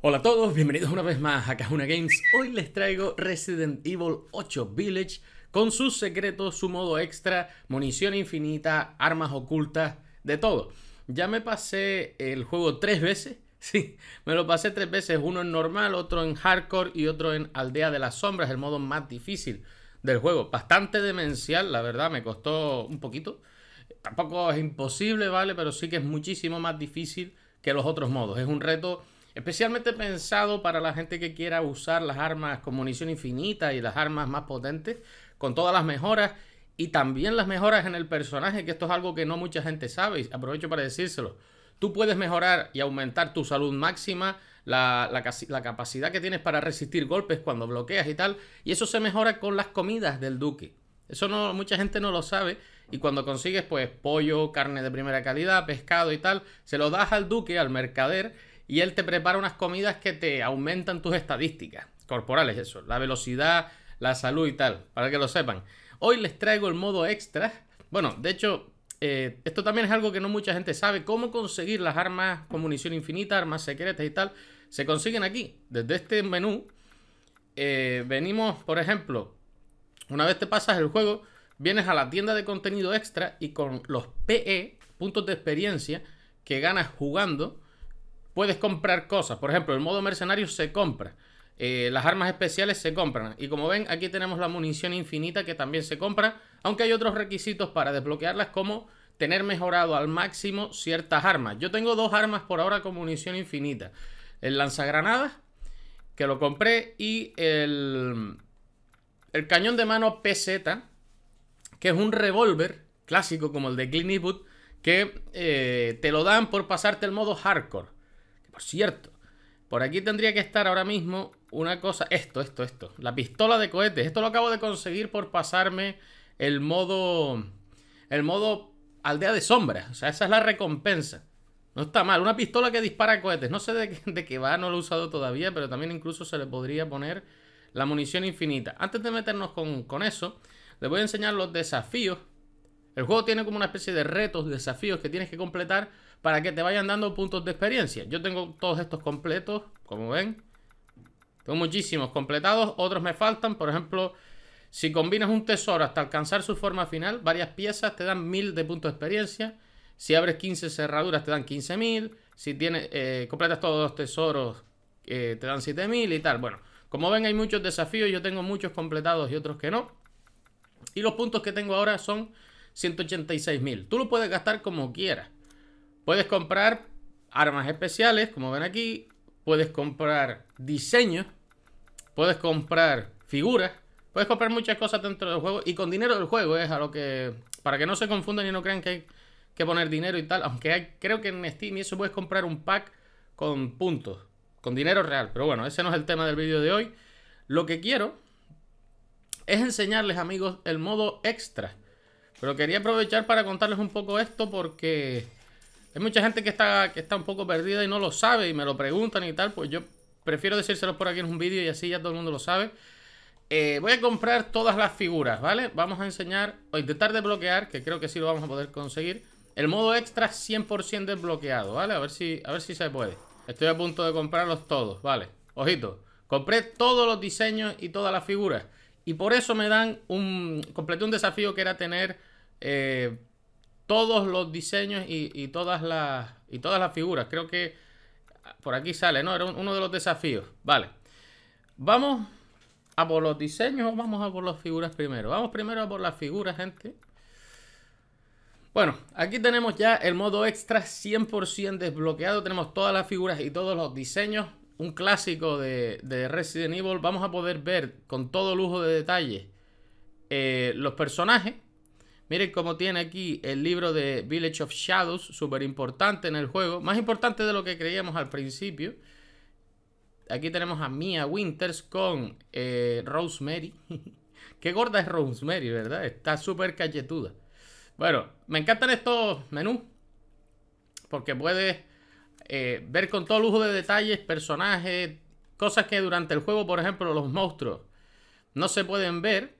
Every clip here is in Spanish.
Hola a todos, bienvenidos una vez más a Cajuna Games. Hoy les traigo Resident Evil 8 Village con sus secretos, su modo extra, munición infinita, armas ocultas, de todo. Ya me pasé el juego tres veces. Sí, me lo pasé tres veces, uno en normal, otro en hardcore y otro en Aldea de las Sombras, el modo más difícil del juego. Bastante demencial, la verdad, me costó un poquito. Tampoco es imposible, ¿vale? Pero sí que es muchísimo más difícil que los otros modos. Es un reto Especialmente pensado para la gente que quiera usar las armas con munición infinita y las armas más potentes, con todas las mejoras y también las mejoras en el personaje, que esto es algo que no mucha gente sabe, y aprovecho para decírselo. Tú puedes mejorar y aumentar tu salud máxima, la, capacidad que tienes para resistir golpes cuando bloqueas y tal, y eso se mejora con las comidas del duque. Eso no, mucha gente no lo sabe, y cuando consigues pues pollo, carne de primera calidad, pescado y tal, se lo das al duque, al mercader, y él te prepara unas comidas que te aumentan tus estadísticas corporales, eso, la velocidad, la salud y tal, para que lo sepan. Hoy les traigo el modo extra. Bueno, de hecho, eh, esto también es algo que no mucha gente sabe, cómo conseguir las armas con munición infinita, armas secretas y tal. Se consiguen aquí, desde este menú. Eh, venimos, por ejemplo, una vez te pasas el juego, vienes a la tienda de contenido extra y con los PE, puntos de experiencia, que ganas jugando, puedes comprar cosas. Por ejemplo, el modo mercenario se compra. Eh, las armas especiales se compran. Y como ven, aquí tenemos la munición infinita que también se compra. Aunque hay otros requisitos para desbloquearlas como tener mejorado al máximo ciertas armas. Yo tengo dos armas por ahora con munición infinita. El lanzagranadas, que lo compré, y el, cañón de mano PZ, que es un revólver clásico como el de Clint que eh, te lo dan por pasarte el modo hardcore. Por cierto, por aquí tendría que estar ahora mismo una cosa... Esto, esto, esto. La pistola de cohetes. Esto lo acabo de conseguir por pasarme el modo... El modo aldea de sombras. O sea, esa es la recompensa. No está mal. Una pistola que dispara cohetes. No sé de qué, de qué va, no lo he usado todavía, pero también incluso se le podría poner la munición infinita. Antes de meternos con, con eso, les voy a enseñar los desafíos. El juego tiene como una especie de retos, desafíos que tienes que completar para que te vayan dando puntos de experiencia. Yo tengo todos estos completos, como ven. Tengo muchísimos completados, otros me faltan. Por ejemplo, si combinas un tesoro hasta alcanzar su forma final, varias piezas te dan 1000 de puntos de experiencia. Si abres 15 cerraduras te dan 15000. Si tienes, eh, completas todos los tesoros eh, te dan 7000 y tal. Bueno, como ven hay muchos desafíos, yo tengo muchos completados y otros que no. Y los puntos que tengo ahora son 186.000. Tú lo puedes gastar como quieras. Puedes comprar armas especiales, como ven aquí. Puedes comprar diseños. Puedes comprar figuras. Puedes comprar muchas cosas dentro del juego y con dinero del juego es a lo que... Para que no se confundan y no crean que hay que poner dinero y tal. Aunque creo que en Steam y eso puedes comprar un pack con puntos. Con dinero real. Pero bueno, ese no es el tema del vídeo de hoy. Lo que quiero es enseñarles, amigos, el modo extra. Pero quería aprovechar para contarles un poco esto porque hay mucha gente que está, que está un poco perdida y no lo sabe y me lo preguntan y tal, pues yo prefiero decírselo por aquí en un vídeo y así ya todo el mundo lo sabe. Eh, voy a comprar todas las figuras, ¿vale? Vamos a enseñar o intentar desbloquear, que creo que sí lo vamos a poder conseguir. El modo extra 100% desbloqueado, ¿vale? A ver, si, a ver si se puede. Estoy a punto de comprarlos todos, ¿vale? Ojito, compré todos los diseños y todas las figuras. Y por eso me dan un... Completé un desafío que era tener... Eh, todos los diseños y, todas las, y todas las figuras. Creo que por aquí sale, ¿no? Era uno de los desafíos. Vale. Vamos a por los diseños o vamos a por las figuras primero. Vamos primero a por las figuras, gente. Bueno, aquí tenemos ya el modo extra 100% desbloqueado. Tenemos todas las figuras y todos los diseños. Un clásico de, Resident Evil. Vamos a poder ver con todo lujo de detalle eh, los personajes Miren cómo tiene aquí el libro de Village of Shadows, súper importante en el juego, más importante de lo que creíamos al principio. Aquí tenemos a Mia Winters con eh, Rosemary. Qué gorda es Rosemary, ¿verdad? Está súper calletuda. Bueno, me encantan estos menús porque puedes eh, ver con todo lujo de detalles personajes, cosas que durante el juego, por ejemplo, los monstruos no se pueden ver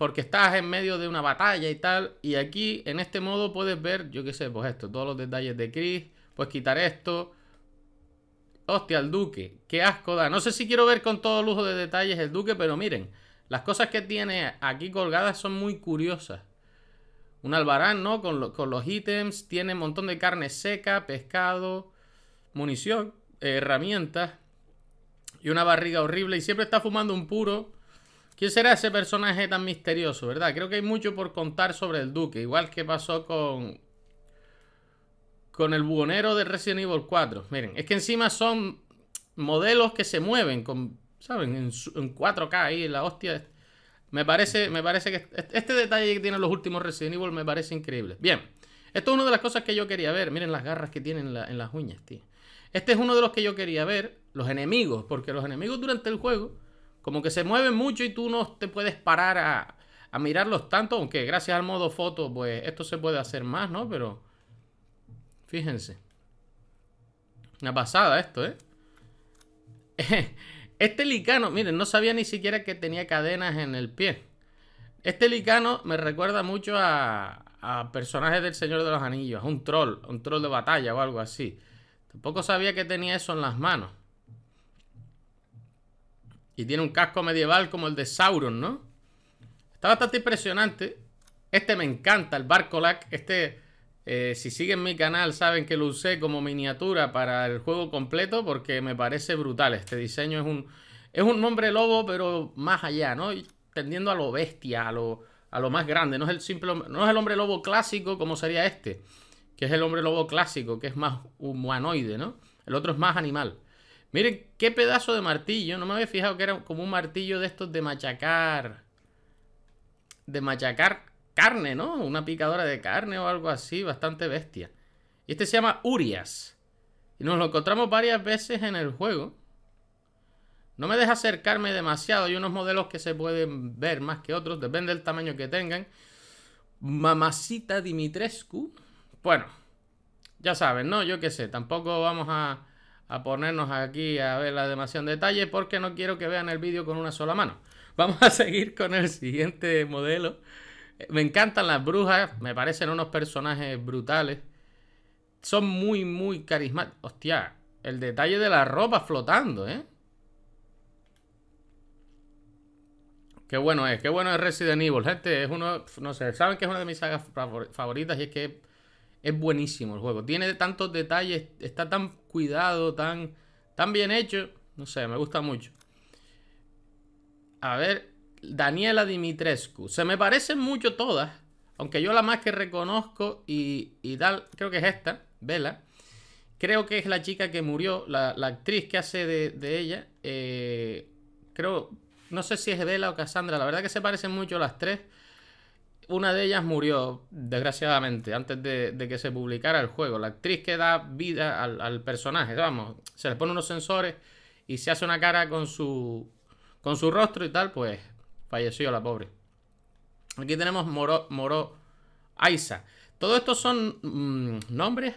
porque estás en medio de una batalla y tal. Y aquí, en este modo, puedes ver, yo qué sé, pues esto, todos los detalles de Chris. Pues quitar esto. Hostia, el duque. Qué asco da. No sé si quiero ver con todo lujo de detalles el duque, pero miren. Las cosas que tiene aquí colgadas son muy curiosas. Un albarán, ¿no? Con, con los ítems. Tiene un montón de carne seca, pescado, munición, herramientas. Y una barriga horrible. Y siempre está fumando un puro ¿Quién será ese personaje tan misterioso, verdad? Creo que hay mucho por contar sobre el duque, igual que pasó con... Con el buonero de Resident Evil 4. Miren, es que encima son modelos que se mueven con, ¿saben? En, 4K ahí, la hostia. Me parece, me parece que este, detalle que tienen los últimos Resident Evil me parece increíble. Bien, esto es una de las cosas que yo quería ver. Miren las garras que tienen en las uñas, tío. Este es uno de los que yo quería ver, los enemigos, porque los enemigos durante el juego como que se mueven mucho y tú no te puedes parar a, mirarlos tanto, aunque gracias al modo foto, pues esto se puede hacer más, ¿no? Pero fíjense. Una pasada esto, ¿eh? Este licano, miren, no sabía ni siquiera que tenía cadenas en el pie. Este licano me recuerda mucho a, personajes del Señor de los Anillos, un troll, un troll de batalla o algo así. Tampoco sabía que tenía eso en las manos. Y tiene un casco medieval como el de Sauron, ¿no? Está bastante impresionante. Este me encanta, el Barcolac. Este, eh, si siguen mi canal, saben que lo usé como miniatura para el juego completo porque me parece brutal. Este diseño es un, es un hombre lobo, pero más allá, ¿no? tendiendo a lo bestia, a lo, a lo más grande. No es, el simple, no es el hombre lobo clásico como sería este, que es el hombre lobo clásico, que es más humanoide, ¿no? El otro es más animal. Miren qué pedazo de martillo. No me había fijado que era como un martillo de estos de machacar. De machacar carne, ¿no? Una picadora de carne o algo así, bastante bestia. Y este se llama Urias. Y nos lo encontramos varias veces en el juego. No me deja acercarme demasiado. Hay unos modelos que se pueden ver más que otros. Depende del tamaño que tengan. Mamacita Dimitrescu. Bueno, ya saben, ¿no? Yo qué sé. Tampoco vamos a a ponernos aquí a ver la demasiado en detalle porque no quiero que vean el vídeo con una sola mano. Vamos a seguir con el siguiente modelo. Eh, me encantan las brujas, me parecen unos personajes brutales. Son muy, muy carismáticos. Hostia, el detalle de la ropa flotando, ¿eh? Qué bueno es, qué bueno es Resident Evil, gente. Es uno, no sé, saben que es una de mis sagas favoritas y es que es buenísimo el juego. Tiene tantos detalles, está tan cuidado, tan, tan bien hecho. No sé, me gusta mucho. A ver, Daniela Dimitrescu. Se me parecen mucho todas. Aunque yo la más que reconozco y, tal, creo que es esta, Vela. Creo que es la chica que murió, la, actriz que hace de, ella. Eh, creo, no sé si es Vela o Cassandra, la verdad que se parecen mucho las tres una de ellas murió, desgraciadamente, antes de, que se publicara el juego. La actriz que da vida al, personaje, vamos, se le pone unos sensores y se hace una cara con su, con su rostro y tal, pues falleció la pobre. Aquí tenemos Moro, Moro Aiza. Todo estos son mm, nombres,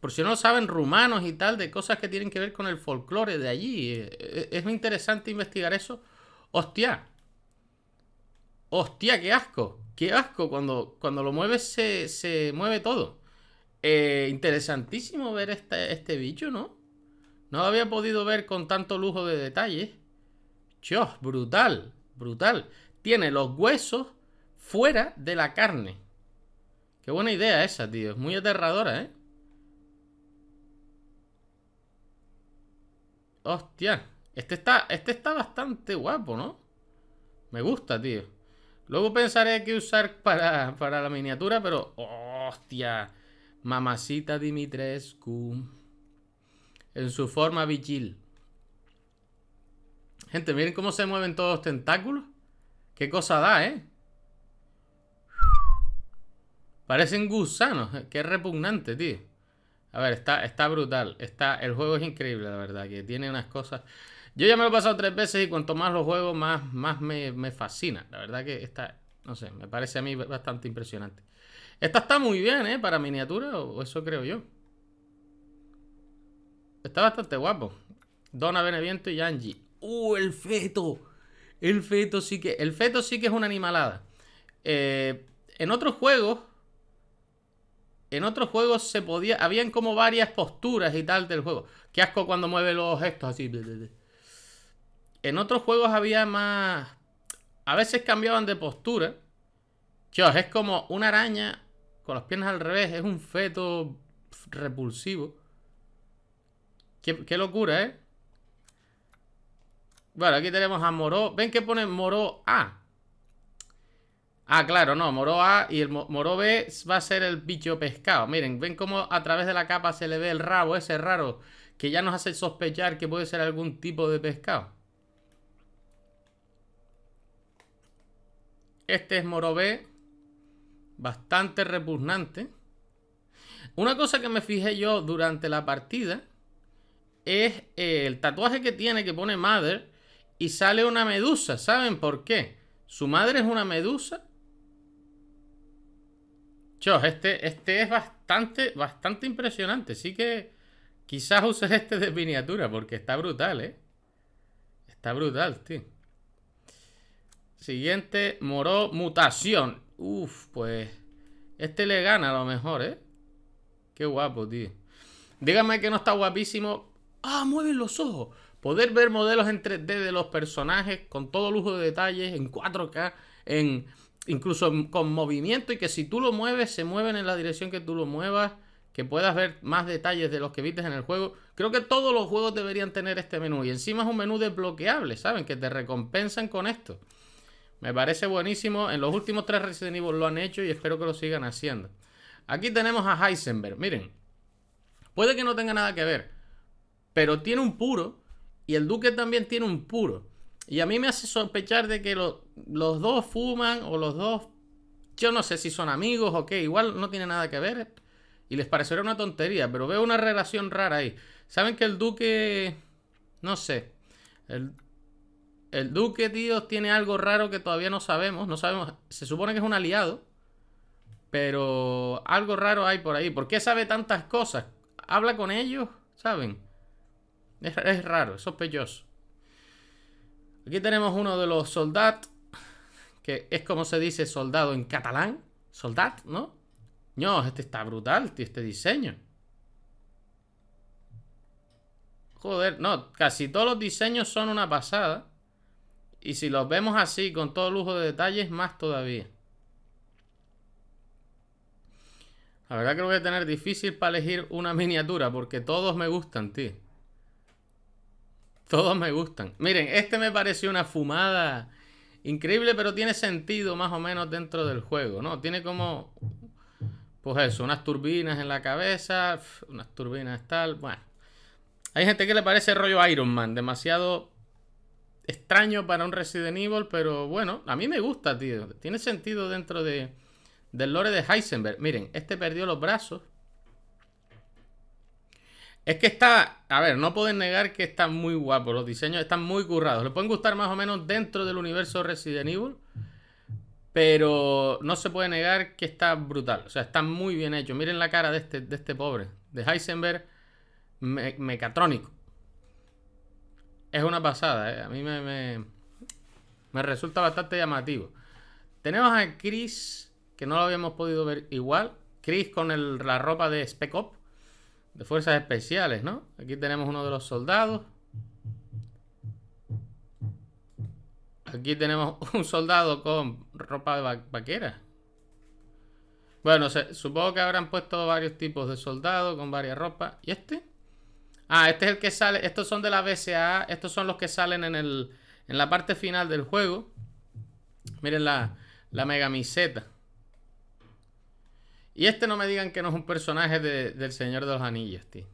por si no lo saben, rumanos y tal, de cosas que tienen que ver con el folclore de allí. Eh, eh, es, muy interesante investigar eso. Hostia, ¡Hostia, qué asco! ¡Qué asco! Cuando, cuando lo mueves se, mueve todo. Eh, interesantísimo ver este, este bicho, ¿no? No lo había podido ver con tanto lujo de detalles. Chos, brutal, brutal. Tiene los huesos fuera de la carne. Qué buena idea esa, tío. Es muy aterradora, ¿eh? Hostia. Este está, este está bastante guapo, ¿no? Me gusta, tío. Luego pensaré qué usar para, para, la miniatura, pero... ¡Hostia! Mamacita Dimitrescu. En su forma vigil. Gente, miren cómo se mueven todos los tentáculos. Qué cosa da, ¿eh? Parecen gusanos. Qué repugnante, tío. A ver, está, está brutal. Está, el juego es increíble, la verdad. Que tiene unas cosas... Yo ya me lo he pasado tres veces y cuanto más lo juego, más, más me, fascina. La verdad que esta, no sé, me parece a mí bastante impresionante. Esta está muy bien, ¿eh? Para miniatura, o eso creo yo. Está bastante guapo. Dona Beneviento y Angie. ¡Uh, el feto! El feto sí que. El feto sí que es una animalada. Eh, en otros juegos. En otros juegos se podía. Habían como varias posturas y tal del juego. Qué asco cuando mueve los gestos así. En otros juegos había más. A veces cambiaban de postura. Chos, es como una araña con las piernas al revés. Es un feto repulsivo. Qué, locura, ¿eh? Bueno, aquí tenemos a Moró. ¿Ven que pone Moro A? Ah, claro, no. Moro A y el Moró B va a ser el bicho pescado. Miren, ven cómo a través de la capa se le ve el rabo ese raro que ya nos hace sospechar que puede ser algún tipo de pescado. Este es Morobé. Bastante repugnante. Una cosa que me fijé yo durante la partida es eh, el tatuaje que tiene que pone Mother y sale una medusa. ¿Saben por qué? Su madre es una medusa. Chos, este, este es bastante, bastante impresionante. Sí que quizás uses este de miniatura porque está brutal, ¿eh? Está brutal, tío. Siguiente, Moro, Mutación. Uf, pues... Este le gana a lo mejor, ¿eh? Qué guapo, tío. Dígame que no está guapísimo. ¡Ah, mueven los ojos! Poder ver modelos en 3D de los personajes con todo lujo de detalles, en 4K, en incluso con movimiento y que si tú lo mueves, se mueven en la dirección que tú lo muevas, que puedas ver más detalles de los que viste en el juego. Creo que todos los juegos deberían tener este menú y encima es un menú desbloqueable, ¿saben? Que te recompensan con esto. Me parece buenísimo. En los últimos tres Resident Evil lo han hecho y espero que lo sigan haciendo. Aquí tenemos a Heisenberg. Miren, puede que no tenga nada que ver, pero tiene un puro y el Duque también tiene un puro. Y a mí me hace sospechar de que los dos fuman o los dos, yo no sé si son amigos o qué, igual no tiene nada que ver. Y les parecerá una tontería, pero veo una relación rara ahí. Saben que el Duque, no sé, el el Duque, tío, tiene algo raro que todavía no sabemos. No sabemos. Se supone que es un aliado. Pero algo raro hay por ahí. ¿Por qué sabe tantas cosas? Habla con ellos, ¿saben? Es, raro, es sospechoso. Aquí tenemos uno de los soldados. Que es como se dice soldado en catalán. Soldat, ¿no? No, este está brutal, tío, este diseño. Joder, no, casi todos los diseños son una pasada. Y si los vemos así, con todo lujo de detalles, más todavía. La verdad que voy a tener difícil para elegir una miniatura, porque todos me gustan, tío. Todos me gustan. Miren, este me pareció una fumada increíble, pero tiene sentido más o menos dentro del juego, ¿no? Tiene como, pues eso, unas turbinas en la cabeza, unas turbinas tal, bueno. Hay gente que le parece rollo Iron Man, demasiado extraño para un Resident Evil, pero bueno, a mí me gusta, tío. Tiene sentido dentro de, del lore de Heisenberg. Miren, este perdió los brazos. Es que está, a ver, no pueden negar que está muy guapo. los diseños están muy currados. Le pueden gustar más o menos dentro del universo Resident Evil, pero no se puede negar que está brutal. O sea, está muy bien hecho. Miren la cara de este, este pobre, de Heisenberg mecatrónico es una pasada, eh. a mí me, me, resulta bastante llamativo. Tenemos a Chris, que no lo habíamos podido ver igual. Chris con la ropa de Spec Op, de fuerzas especiales, ¿no? Aquí tenemos uno de los soldados. Aquí tenemos un soldado con ropa de vaquera. Bueno, supongo que habrán puesto varios tipos de soldados con varias ropas. ¿Y este? Ah, este es el que sale. Estos son de la BCA. Estos son los que salen en, la parte final del juego. Miren la, la megamiseta. Y este no me digan que no es un personaje del Señor de los Anillos, tío.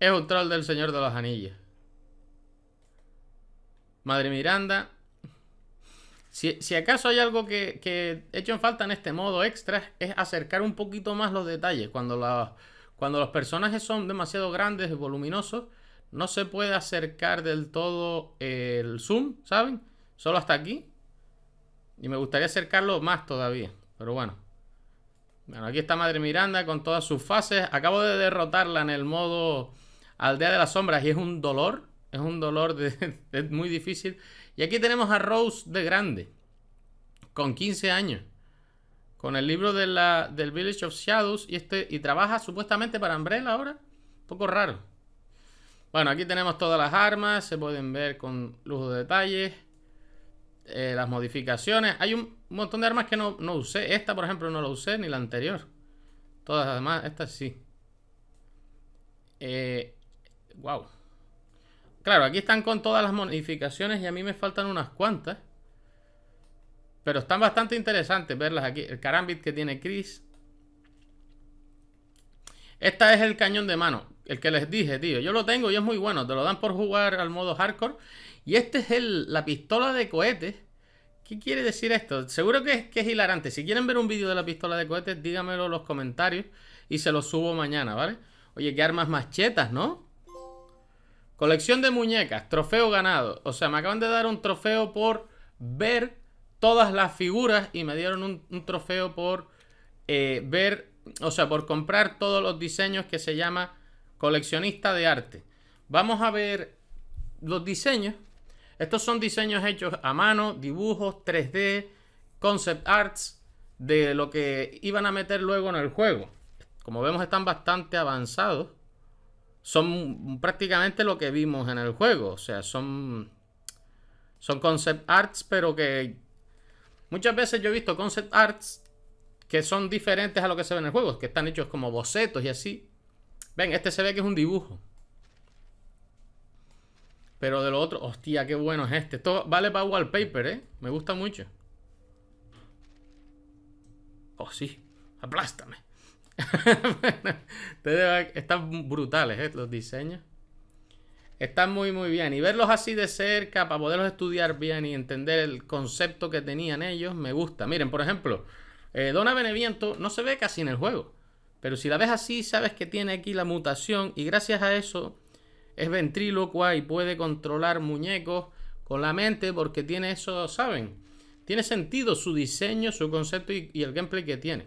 Es un troll del Señor de los Anillos. Madre Miranda. Si, acaso hay algo que, que, hecho en falta en este modo extra es acercar un poquito más los detalles. Cuando la cuando los personajes son demasiado grandes y voluminosos, no se puede acercar del todo el zoom, ¿saben? Solo hasta aquí. Y me gustaría acercarlo más todavía, pero bueno. Bueno, aquí está Madre Miranda con todas sus fases. Acabo de derrotarla en el modo Aldea de las Sombras y es un dolor. Es un dolor muy difícil. Y aquí tenemos a Rose de grande, con 15 años. Con el libro de la, del Village of Shadows y, este, y trabaja supuestamente para Umbrella ahora. Un poco raro. Bueno, aquí tenemos todas las armas, se pueden ver con lujo de detalles. Eh, las modificaciones. Hay un montón de armas que no, usé. Esta, por ejemplo, no la usé, ni la anterior. Todas las demás, estas sí. wow. Eh, claro, aquí están con todas las modificaciones y a mí me faltan unas cuantas. Pero están bastante interesantes verlas aquí. El carambit que tiene Chris. Esta es el cañón de mano. El que les dije, tío. Yo lo tengo y es muy bueno. Te lo dan por jugar al modo hardcore. Y este es el, la pistola de cohetes. ¿Qué quiere decir esto? Seguro que es, que es hilarante. Si quieren ver un vídeo de la pistola de cohetes, díganmelo en los comentarios. Y se lo subo mañana, ¿vale? Oye, qué armas machetas, ¿no? Colección de muñecas, trofeo ganado. O sea, me acaban de dar un trofeo por ver todas las figuras y me dieron un, trofeo por eh, ver, o sea, por comprar todos los diseños que se llama coleccionista de arte. Vamos a ver los diseños. Estos son diseños hechos a mano, dibujos 3D, concept arts de lo que iban a meter luego en el juego. Como vemos están bastante avanzados. Son prácticamente lo que vimos en el juego. O sea, son, son concept arts, pero que Muchas veces yo he visto concept arts que son diferentes a lo que se ve en el juego, que están hechos como bocetos y así. Ven, este se ve que es un dibujo. Pero de lo otro, hostia, qué bueno es este. Esto vale para wallpaper, ¿eh? Me gusta mucho. Oh, sí. Aplástame. Están brutales, ¿eh? Los diseños. Están muy, muy bien. Y verlos así de cerca, para poderlos estudiar bien y entender el concepto que tenían ellos, me gusta. Miren, por ejemplo, eh, Dona Beneviento no se ve casi en el juego. Pero si la ves así, sabes que tiene aquí la mutación y gracias a eso es ventrílocua y puede controlar muñecos con la mente porque tiene eso, ¿saben? Tiene sentido su diseño, su concepto y el gameplay que tiene.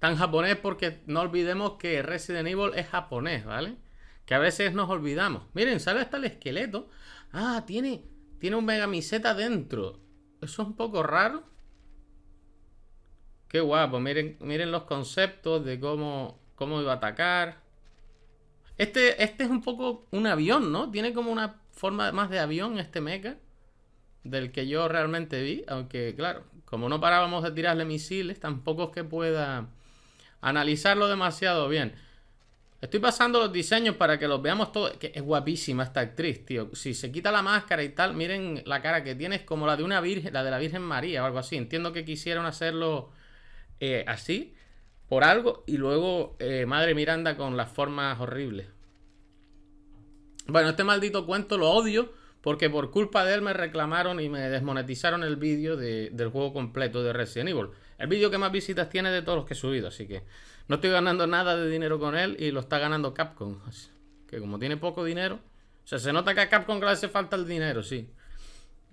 Tan japonés porque no olvidemos que Resident Evil es japonés, ¿vale? que a veces nos olvidamos. Miren, sale hasta el esqueleto. Ah, tiene, tiene un megamiseta dentro. Eso es un poco raro. Qué guapo, miren, miren los conceptos de cómo, cómo iba a atacar. Este, este es un poco un avión, ¿no? Tiene como una forma más de avión este mecha. Del que yo realmente vi. Aunque, claro, como no parábamos de tirarle misiles, tampoco es que pueda analizarlo demasiado bien. Estoy pasando los diseños para que los veamos todos. Que es guapísima esta actriz, tío. Si se quita la máscara y tal, miren la cara que tiene. Es como la de una virgen, la de la Virgen María o algo así. Entiendo que quisieron hacerlo eh, así, por algo. Y luego eh, Madre Miranda con las formas horribles. Bueno, este maldito cuento lo odio. Porque por culpa de él me reclamaron y me desmonetizaron el vídeo del juego completo de Resident Evil. El vídeo que más visitas tiene de todos los que he subido, así que... No estoy ganando nada de dinero con él y lo está ganando Capcom. Que como tiene poco dinero... O sea, se nota que a Capcom le hace falta el dinero, sí.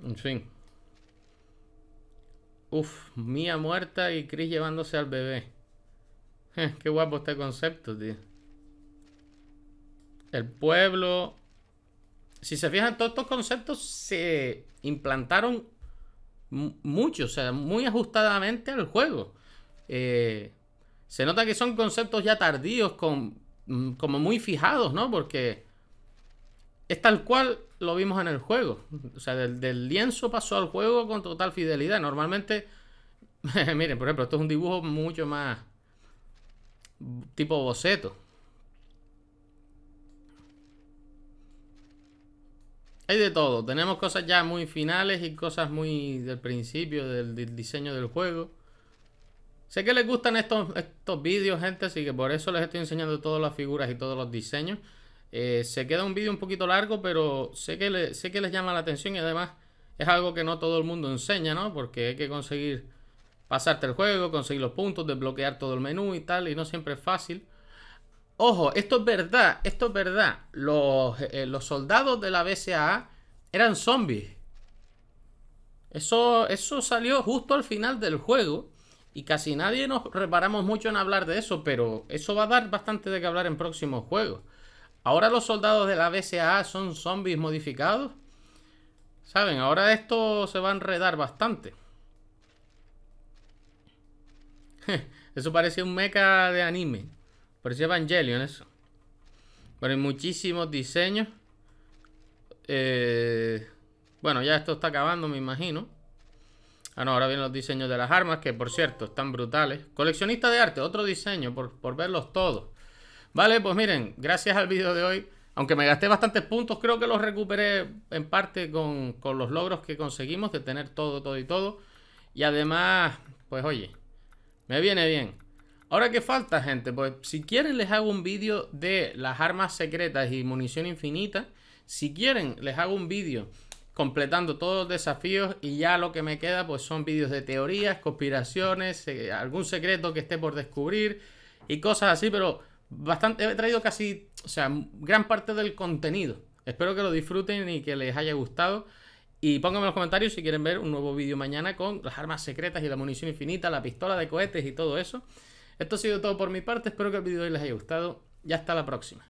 En fin. Uf, Mía muerta y Chris llevándose al bebé. qué guapo este concepto, tío. El pueblo... Si se fijan, todos estos conceptos se implantaron mucho, o sea, muy ajustadamente al juego. Eh, se nota que son conceptos ya tardíos, con, mm, como muy fijados, ¿no? Porque es tal cual lo vimos en el juego. O sea, del, lienzo pasó al juego con total fidelidad. Normalmente, miren, por ejemplo, esto es un dibujo mucho más tipo boceto. Hay de todo. Tenemos cosas ya muy finales y cosas muy del principio, del diseño del juego. Sé que les gustan estos, estos vídeos, gente, así que por eso les estoy enseñando todas las figuras y todos los diseños. Eh, se queda un vídeo un poquito largo, pero sé que, sé que les llama la atención y además es algo que no todo el mundo enseña, ¿no? Porque hay que conseguir pasarte el juego, conseguir los puntos, desbloquear todo el menú y tal, y no siempre es fácil. Ojo, esto es verdad, esto es verdad. Los, eh, los soldados de la BCAA eran zombies. Eso, eso salió justo al final del juego. Y casi nadie nos reparamos mucho en hablar de eso, pero eso va a dar bastante de que hablar en próximos juegos. Ahora los soldados de la bca son zombies modificados. Saben, ahora esto se va a enredar bastante. Eso parece un mecha de anime. Parecía Evangelion eso. Pero hay muchísimos diseños. Eh, bueno, ya esto está acabando, me imagino. Ah, no, ahora vienen los diseños de las armas, que por cierto, están brutales. Coleccionista de arte, otro diseño, por, verlos todos. Vale, pues miren, gracias al vídeo de hoy. Aunque me gasté bastantes puntos, creo que los recuperé en parte con, con los logros que conseguimos de tener todo, todo y todo. Y además, pues oye, me viene bien. Ahora, ¿qué falta, gente? Pues si quieren les hago un vídeo de las armas secretas y munición infinita. Si quieren, les hago un vídeo completando todos los desafíos y ya lo que me queda pues son vídeos de teorías, conspiraciones, eh, algún secreto que esté por descubrir y cosas así, pero bastante he traído casi, o sea, gran parte del contenido. Espero que lo disfruten y que les haya gustado. Y pónganme en los comentarios si quieren ver un nuevo vídeo mañana con las armas secretas y la munición infinita, la pistola de cohetes y todo eso. Esto ha sido todo por mi parte, espero que el vídeo les haya gustado y hasta la próxima.